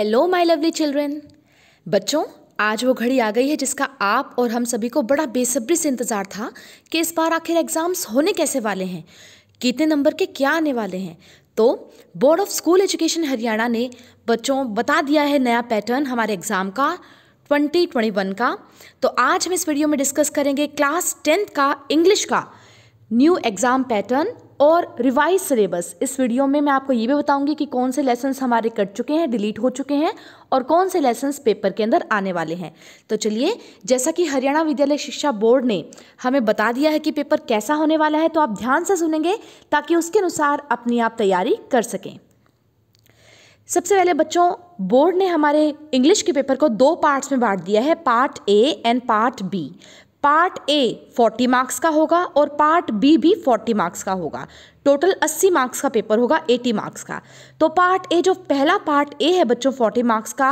hello my lovely children बच्चों आज वो घड़ी आ गई है जिसका आप और हम सभी को बड़ा बेसब्री से इंतज़ार था कि इस बार आखिर एग्ज़ाम्स होने कैसे वाले हैं कितने नंबर के क्या आने वाले हैं तो board of school education Haryana ने बच्चों बता दिया है नया पैटर्न हमारे एग्ज़ाम का 2021 का तो आज हम इस वीडियो में डिस्कस करेंगे क्लास टेंथ का इंग्लिश का न्यू एग्ज़ाम पैटर्न और रिवाइज सिलेबस इस वीडियो में मैं आपको ये भी बताऊंगी कि कौन से लेसन्स हमारे कट चुके हैं डिलीट हो चुके हैं और कौन से लेसन्स पेपर के अंदर आने वाले हैं तो चलिए जैसा कि हरियाणा विद्यालय शिक्षा बोर्ड ने हमें बता दिया है कि पेपर कैसा होने वाला है तो आप ध्यान से सुनेंगे ताकि उसके अनुसार अपनी आप तैयारी कर सकें सबसे पहले बच्चों बोर्ड ने हमारे इंग्लिश के पेपर को दो पार्ट्स में बांट दिया है part A and part B part A 40 marks का होगा और पार्ट बी भी 40 मार्क्स का होगा टोटल 80 मार्क्स का पेपर होगा 80 मार्क्स का तो पार्ट ए जो पहला पार्ट ए है बच्चों 40 मार्क्स का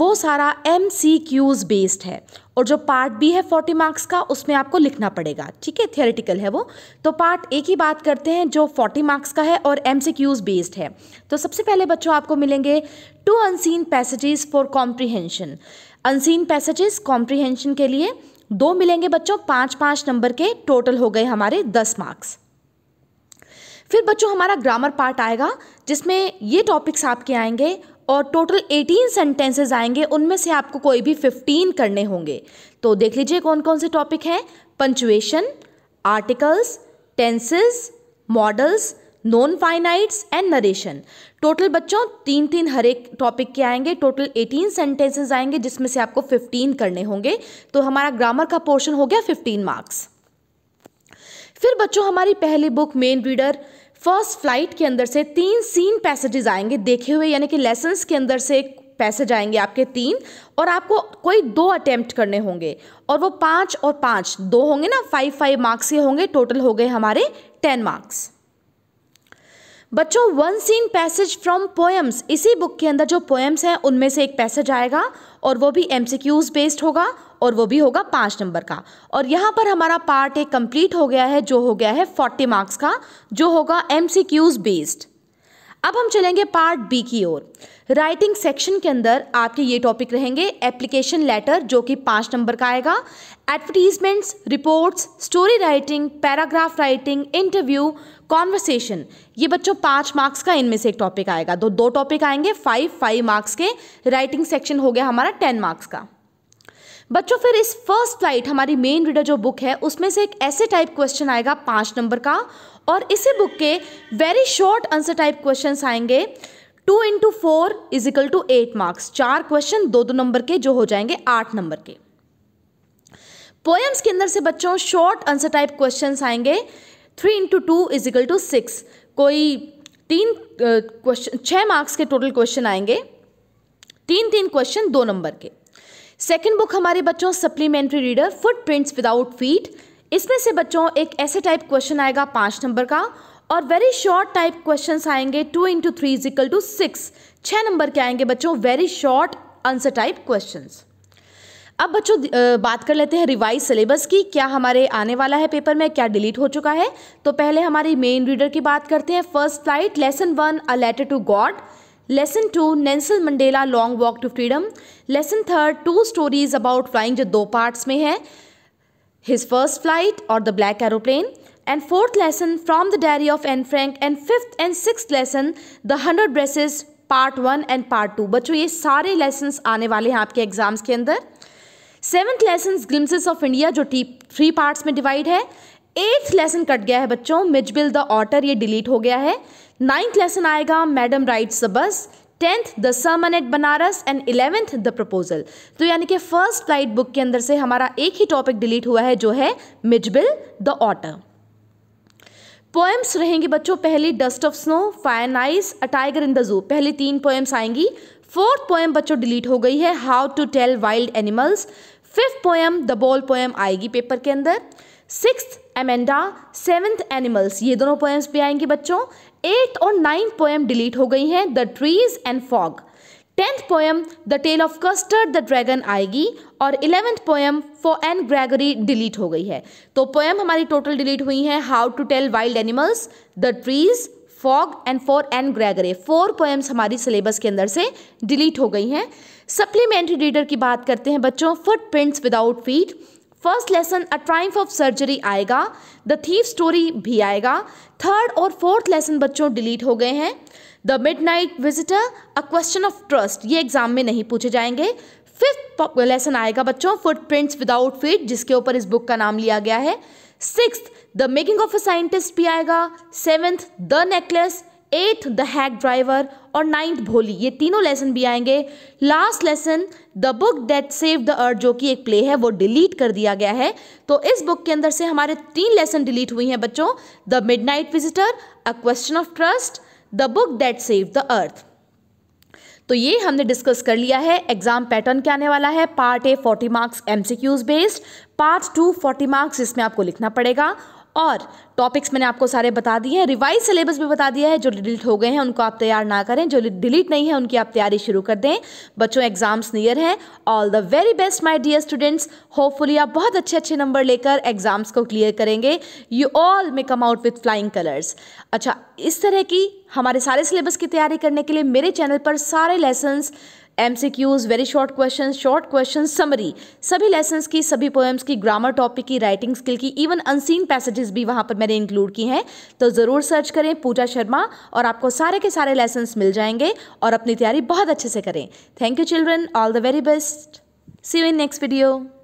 वो सारा एम सी क्यूज़ बेस्ड है और जो पार्ट बी है 40 मार्क्स का उसमें आपको लिखना पड़ेगा ठीक है थियोरिटिकल है वो तो पार्ट ए की बात करते हैं जो 40 मार्क्स का है और एम सी क्यूज़ बेस्ड है तो सबसे पहले बच्चों आपको मिलेंगे two unseen passages for comprehension unseen passages comprehension के लिए दो मिलेंगे बच्चों पाँच पाँच नंबर के टोटल हो गए हमारे दस मार्क्स फिर बच्चों हमारा ग्रामर पार्ट आएगा जिसमें ये टॉपिक्स आपके आएंगे और टोटल 18 सेंटेंसेस आएंगे उनमें से आपको कोई भी 15 करने होंगे तो देख लीजिए कौन कौन से टॉपिक हैं punctuation articles tenses modals non finites and narration total बच्चों तीन तीन हर एक टॉपिक के आएंगे टोटल 18 सेंटेंसेस आएंगे जिसमें से आपको 15 करने होंगे तो हमारा ग्रामर का पोर्शन हो गया 15 मार्क्स फिर बच्चों हमारी पहली book main reader first flight के अंदर से तीन सीन पैसेजेस आएंगे देखे हुए यानी कि लेसन के अंदर से पैसेज आएंगे आपके तीन और आपको कोई दो अटेम्प्ट करने होंगे और वो पांच और पांच दो होंगे ना फाइव फाइव मार्क्स के होंगे टोटल हो गए हमारे टेन मार्क्स बच्चों one seen passage from poems इसी बुक के अंदर जो पोएम्स हैं उनमें से एक पैसेज आएगा और वो भी एम बेस्ड होगा और वो भी होगा पाँच नंबर का और यहाँ पर हमारा पार्ट एक कंप्लीट हो गया है जो हो गया है फोर्टी मार्क्स का जो होगा एम बेस्ड अब हम चलेंगे पार्ट बी की ओर राइटिंग सेक्शन के अंदर आपके ये टॉपिक रहेंगे एप्लीकेशन लेटर जो कि पाँच नंबर का आएगा advertisements reports story writing paragraph writing interview conversation ये बच्चों पाँच मार्क्स का इनमें से एक टॉपिक आएगा तो दो टॉपिक आएंगे फाइव फाइव मार्क्स के राइटिंग सेक्शन हो गया हमारा टेन मार्क्स का बच्चों फिर इस फर्स्ट फ्लाइट हमारी मेन रीडर जो बुक है उसमें से एक ऐसे टाइप क्वेश्चन आएगा पाँच नंबर का और इसी बुक के very short answer type question आएंगे two into four is equal to eight marks चार क्वेश्चन दो दो नंबर के जो हो जाएंगे आठ नंबर के पोएम्स के अंदर से बच्चों शॉर्ट आंसर टाइप क्वेश्चन आएंगे three into two is equal to six कोई तीन क्वेश्चन छः मार्क्स के टोटल क्वेश्चन आएंगे तीन तीन क्वेश्चन दो नंबर के सेकेंड बुक हमारे बच्चों supplementary reader footprints without feet इसमें से बच्चों एक ऐसे टाइप क्वेश्चन आएगा पाँच नंबर का और वेरी शॉर्ट टाइप क्वेश्चन आएंगे two into three is equal to six छः नंबर के आएंगे बच्चों very short answer type question अब बच्चों बात कर लेते हैं रिवाइज सिलेबस की क्या हमारे आने वाला है पेपर में क्या डिलीट हो चुका है तो पहले हमारी मेन रीडर की बात करते हैं first flight lesson one a letter to God lesson two Nelson Mandela long walk to freedom lesson third two stories about flying जो दो पार्ट्स में है हिज फर्स्ट फ्लाइट और the black aeroplane and fourth lesson from the diary of Anne Frank and fifth and six lesson the hundred dresses part one and part two बच्चों ये सारे lesson आने वाले हैं आपके एग्जाम्स के अंदर seventh lesson glimpses of India जो टी थ्री पार्ट्स में डिवाइड है एट्थ लेसन कट गया है बच्चों मिजबिल द ऑटर ये डिलीट हो गया है नाइन्थ लेसन आएगा madam rides bus tenth the sermon at Banaras and eleventh the proposal तो यानी कि फर्स्ट फ्लाइट बुक के अंदर से हमारा एक ही टॉपिक डिलीट हुआ है जो है मिजबिल द ऑटर पोएम्स रहेंगे बच्चों पहली dust of snow fire nice a tiger in the zoo पहली तीन पोएम्स आएंगी फोर्थ पोएम बच्चों डिलीट हो गई है how to tell wild animals fifth poem the ball poem आएगी पेपर के अंदर सिक्स एमेंडा सेवेंथ एनिमल्स ये दोनों पोएम्स भी आएंगे बच्चों एट्थ और नाइन्थ पोएम डिलीट हो गई हैं the trees and fog tenth poem the tale of custard the dragon आएगी और eleventh poem for Anne Gregory delete हो गई है तो पोएम हमारी टोटल डिलीट हुई है how to tell wild animals the trees fog and for Anne Gregory four poems हमारी सिलेबस के अंदर से डिलीट हो गई हैं सप्लीमेंट्री रीडर की बात करते हैं बच्चों footprints without feet first lesson a triumph of surgery आएगा द थीव स्टोरी भी आएगा थर्ड और फोर्थ लेसन बच्चों डिलीट हो गए हैं the midnight visitor a question of trust ये एग्जाम में नहीं पूछे जाएंगे फिफ्थ लेसन आएगा बच्चों फुटप्रिंट्स विदाउट फीट जिसके ऊपर इस बुक का नाम लिया गया है six the making of a scientist भी आएगा seventh the necklace eighth the hack driver और नाइन्थ भोली ये तीनों लेसन भी आएंगे last lesson the book that save the earth जो कि एक प्ले है वो डिलीट कर दिया गया है तो इस बुक के अंदर से हमारे तीन लेसन डिलीट हुई हैं बच्चों the midnight visitor a question of trust the book that save the earth तो ये हमने डिस्कस कर लिया है एग्जाम पैटर्न क्या आने वाला है part A 40 marks MCQs based part two 40 marks इसमें आपको लिखना पड़ेगा और टॉपिक्स मैंने आपको सारे बता दिए हैं रिवाइज सिलेबस भी बता दिया है जो डिलीट हो गए हैं उनको आप तैयार ना करें जो डिलीट नहीं है उनकी आप तैयारी शुरू कर दें बच्चों एग्जाम्स नियर हैं all the very best my dear students hopefully आप बहुत अच्छे अच्छे नंबर लेकर एग्जाम्स को क्लियर करेंगे you all may come out with flying colours अच्छा इस तरह की हमारे सारे सिलेबस की तैयारी करने के लिए मेरे चैनल पर सारे lessons M C Qs very short question short question summary सभी लेसन्स की सभी पोएम्स की ग्रामर टॉपिक की राइटिंग स्किल की इवन अनसीन पैसेजेस भी वहाँ पर मैंने इंक्लूड की हैं तो ज़रूर सर्च करें पूजा शर्मा और आपको सारे के सारे लेसन्स मिल जाएंगे और अपनी तैयारी बहुत अच्छे से करें thank you children all the very best see you in next video